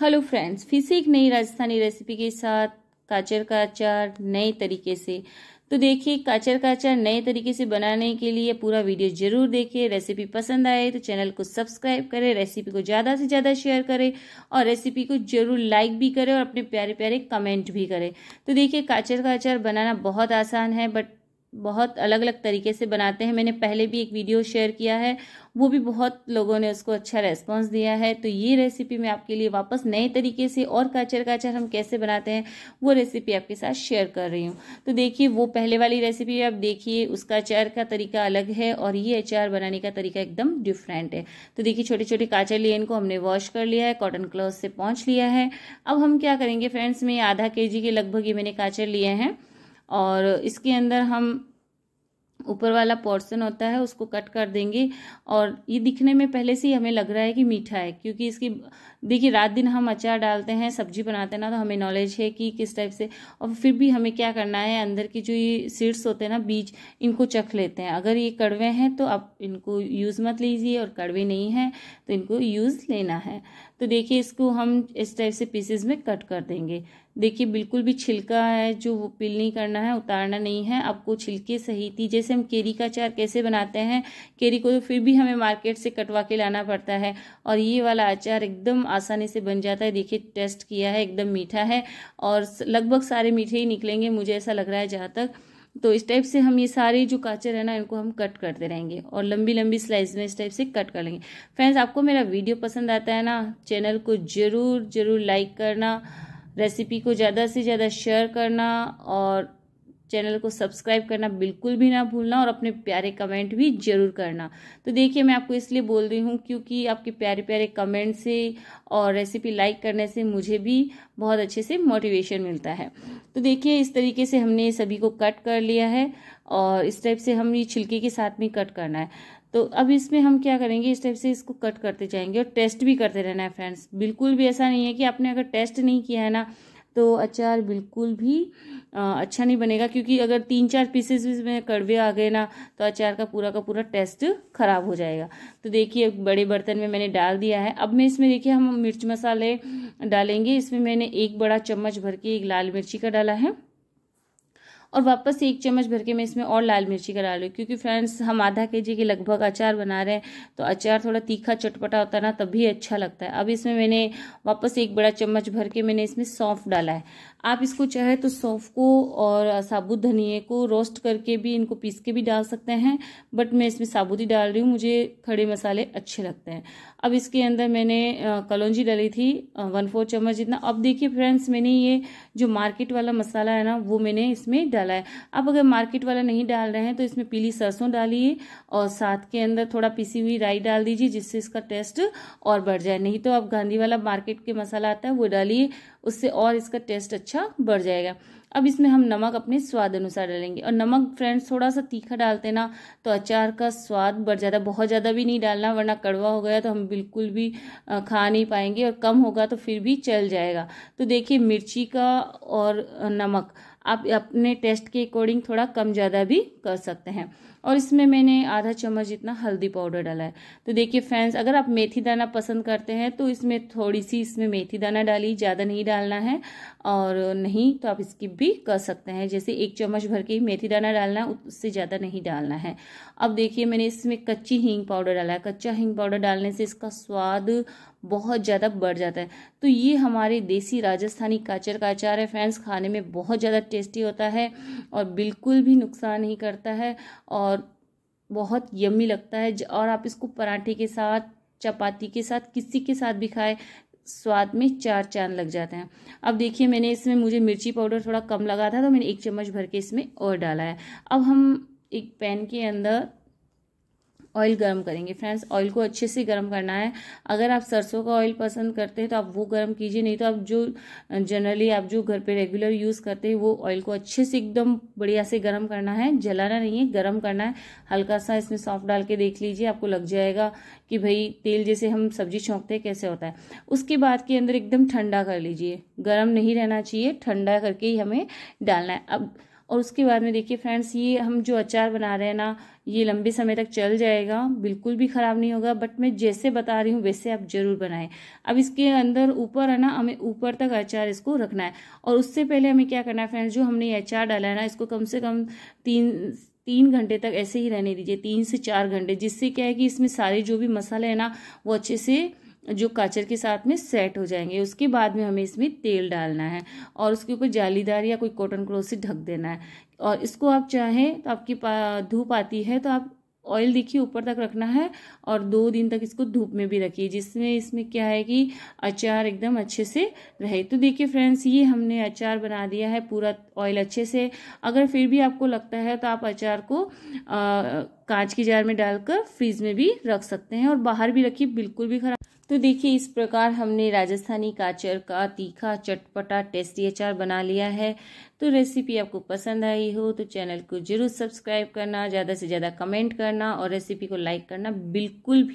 hello friends फिर से एक नई राजस्थानी रेसिपी के साथ काचर का अचार नए तरीके से तो देखिए काचर का अचार नए तरीके से बनाने के लिए पूरा वीडियो जरूर देखिए रेसिपी पसंद आए तो चैनल को सब्सक्राइब करें रेसिपी को ज़्यादा से ज़्यादा शेयर करें और रेसिपी को जरूर लाइक भी करें और अपने प्यारे प्यारे कमेंट भी करें तो देखिए काचर का अचार बनाना बहुत आसान है बट बहुत अलग अलग तरीके से बनाते हैं मैंने पहले भी एक वीडियो शेयर किया है वो भी बहुत लोगों ने उसको अच्छा रेस्पॉन्स दिया है तो ये रेसिपी मैं आपके लिए वापस नए तरीके से और काचर काचर हम कैसे बनाते हैं वो रेसिपी आपके साथ शेयर कर रही हूँ तो देखिए वो पहले वाली रेसिपी आप देखिए उसका अचार का तरीका अलग है और ये अचार बनाने का तरीका एकदम डिफरेंट है तो देखिए छोटे छोटे काचर लिए इनको हमने वॉश कर लिया है कॉटन क्लॉथ से पहुँच लिया है अब हम क्या करेंगे फ्रेंड्स में आधा के जी के लगभग ये मैंने काचर लिए हैं और इसके अंदर हम ऊपर वाला पोर्शन होता है उसको कट कर देंगे और ये दिखने में पहले से ही हमें लग रहा है कि मीठा है क्योंकि इसकी देखिए रात दिन हम अचार डालते हैं सब्जी बनाते हैं ना तो हमें नॉलेज है कि किस टाइप से और फिर भी हमें क्या करना है अंदर की जो ये सीड्स होते हैं ना बीज इनको चख लेते हैं अगर ये कड़वे हैं तो आप इनको यूज़ मत लीजिए और कड़वे नहीं हैं तो इनको यूज़ लेना है तो देखिए इसको हम इस टाइप से पीसेस में कट कर देंगे देखिए बिल्कुल भी छिलका है जो वो पिल नहीं करना है उतारना नहीं है आपको छिलके सही थी जैसे हम केरी का अचार कैसे बनाते हैं केरी को तो फिर भी हमें मार्केट से कटवा के लाना पड़ता है और ये वाला अचार एकदम आसानी से बन जाता है देखिए टेस्ट किया है एकदम मीठा है और लगभग सारे मीठे ही निकलेंगे मुझे ऐसा लग रहा है जहाँ तक तो इस टाइप से हम ये सारे जो काचर है ना इनको हम कट करते रहेंगे और लंबी लंबी स्लाइस में इस टाइप से कट कर लेंगे फ्रेंड्स आपको मेरा वीडियो पसंद आता है ना चैनल को ज़रूर ज़रूर लाइक करना रेसिपी को ज़्यादा से ज़्यादा शेयर करना और चैनल को सब्सक्राइब करना बिल्कुल भी ना भूलना और अपने प्यारे कमेंट भी ज़रूर करना तो देखिए मैं आपको इसलिए बोल रही हूँ क्योंकि आपके प्यारे प्यारे कमेंट से और रेसिपी लाइक करने से मुझे भी बहुत अच्छे से मोटिवेशन मिलता है तो देखिए इस तरीके से हमने सभी को कट कर लिया है और इस टाइप से हम ये छिलके के साथ में कट करना है तो अब इसमें हम क्या करेंगे इस टाइप से इसको कट करते जाएंगे और टेस्ट भी करते रहना है फ्रेंड्स बिल्कुल भी ऐसा नहीं है कि आपने अगर टेस्ट नहीं किया है ना तो अचार बिल्कुल भी आ, अच्छा नहीं बनेगा क्योंकि अगर तीन चार पीसेस भी इसमें कड़वे आ गए ना तो अचार का पूरा का पूरा टेस्ट ख़राब हो जाएगा तो देखिए बड़े बर्तन में मैंने डाल दिया है अब मैं इसमें देखिए हम मिर्च मसाले डालेंगे इसमें मैंने एक बड़ा चम्मच भर के एक लाल मिर्ची का डाला है और वापस से एक चम्मच भर के मैं इसमें और लाल मिर्ची का डालू क्योंकि फ्रेंड्स हम आधा के जी के लगभग अचार बना रहे हैं तो अचार थोड़ा तीखा चटपटा होता है ना तभी अच्छा लगता है अब इसमें मैंने वापस एक बड़ा चम्मच भर के मैंने इसमें सौंफ डाला है आप इसको चाहे तो सौंफ को और साबुत धनिए को रोस्ट करके भी इनको पीस के भी डाल सकते हैं बट मैं इसमें साबुत ही डाल रही हूँ मुझे खड़े मसाले अच्छे लगते हैं अब इसके अंदर मैंने कलौजी डाली थी वन फोर चम्मच जितना अब देखिए फ्रेंड्स मैंने ये जो मार्केट वाला मसाला है ना वो मैंने इसमें डाल डाला है आप अगर मार्केट वाला नहीं डाल रहे हैं तो इसमें पीली सरसों डालिए और साथ के अंदर थोड़ा पीसी हुई राई डाल दीजिए जिससे इसका टेस्ट और बढ़ जाए नहीं तो आप गांधी वाला मार्केट के मसाला आता है वो डालिए उससे और इसका टेस्ट अच्छा बढ़ जाएगा अब इसमें हम नमक अपने स्वाद अनुसार डालेंगे और नमक फ्रेंड्स थोड़ा सा तीखा डालते ना तो अचार का स्वाद बढ़ जाता बहुत ज़्यादा भी नहीं डालना वरना कड़वा हो गया तो हम बिल्कुल भी खा नहीं पाएंगे और कम होगा तो फिर भी चल जाएगा तो देखिए मिर्ची का और नमक आप अपने टेस्ट के अकॉर्डिंग थोड़ा कम ज़्यादा भी कर सकते हैं और इसमें मैंने आधा चम्मच जितना हल्दी पाउडर डाला है तो देखिए फ्रेंड्स अगर आप मेथी दाना पसंद करते हैं तो इसमें थोड़ी सी इसमें मेथी दाना डाली ज़्यादा नहीं डालना है और नहीं तो आप स्किप भी कर सकते हैं जैसे एक चम्मच भर के मेथी दाना डालना उससे ज़्यादा नहीं डालना है अब देखिए मैंने इसमें कच्ची हींग पाउडर डाला है कच्चा हींग पाउडर डालने से इसका स्वाद बहुत ज़्यादा बढ़ जाता है तो ये हमारे देसी राजस्थानी काचर का अचार है फ्रेंड्स खाने में बहुत ज़्यादा टेस्टी होता है और बिल्कुल भी नुकसान नहीं करता है और बहुत यम्मी लगता है और आप इसको पराठे के साथ चपाती के साथ किसी के साथ भी खाए स्वाद में चार चांद लग जाते हैं अब देखिए मैंने इसमें मुझे मिर्ची पाउडर थोड़ा कम लगा था तो मैंने एक चम्मच भर के इसमें और डाला है अब हम एक पैन के अंदर ऑयल गर्म करेंगे फ्रेंड्स ऑयल को अच्छे से गर्म करना है अगर आप सरसों का ऑयल पसंद करते हैं तो आप वो गर्म कीजिए नहीं तो आप जो जनरली आप जो घर पे रेगुलर यूज़ करते हैं वो ऑयल को अच्छे से एकदम बढ़िया से गर्म करना है जलाना नहीं है गर्म करना है हल्का सा इसमें सॉफ्ट डाल के देख लीजिए आपको लग जाएगा कि भाई तेल जैसे हम सब्जी छोंकते हैं कैसे होता है उसके बाद के अंदर एकदम ठंडा कर लीजिए गर्म नहीं रहना चाहिए ठंडा करके ही हमें डालना है अब और उसके बाद में देखिए फ्रेंड्स ये हम जो अचार बना रहे हैं ना ये लंबे समय तक चल जाएगा बिल्कुल भी ख़राब नहीं होगा बट मैं जैसे बता रही हूँ वैसे आप ज़रूर बनाएं अब इसके अंदर ऊपर है ना हमें ऊपर तक अचार इसको रखना है और उससे पहले हमें क्या करना है फ्रेंड्स जो हमने ये अचार डाला है ना इसको कम से कम तीन तीन घंटे तक ऐसे ही रहने दीजिए तीन से चार घंटे जिससे क्या है कि इसमें सारे जो भी मसाले हैं ना वो अच्छे से जो काचर के साथ में सेट हो जाएंगे उसके बाद में हमें इसमें तेल डालना है और उसके ऊपर जालीदार या कोई कॉटन क्लोथ से ढक देना है और इसको आप चाहें तो आपकी धूप आती है तो आप ऑयल देखिए ऊपर तक रखना है और दो दिन तक इसको धूप में भी रखिए जिसमें इसमें क्या है कि अचार एकदम अच्छे से रहे तो देखिए फ्रेंड्स ये हमने अचार बना दिया है पूरा ऑयल अच्छे से अगर फिर भी आपको लगता है तो आप अचार को आ, कांच की जार में डालकर फ्रीज में भी रख सकते हैं और बाहर भी रखिए बिल्कुल भी खराब तो देखिए इस प्रकार हमने राजस्थानी काचर का तीखा चटपटा टेस्टी अचार बना लिया है तो रेसिपी आपको पसंद आई हो तो चैनल को जरूर सब्सक्राइब करना ज़्यादा से ज़्यादा कमेंट करना और रेसिपी को लाइक करना बिल्कुल भी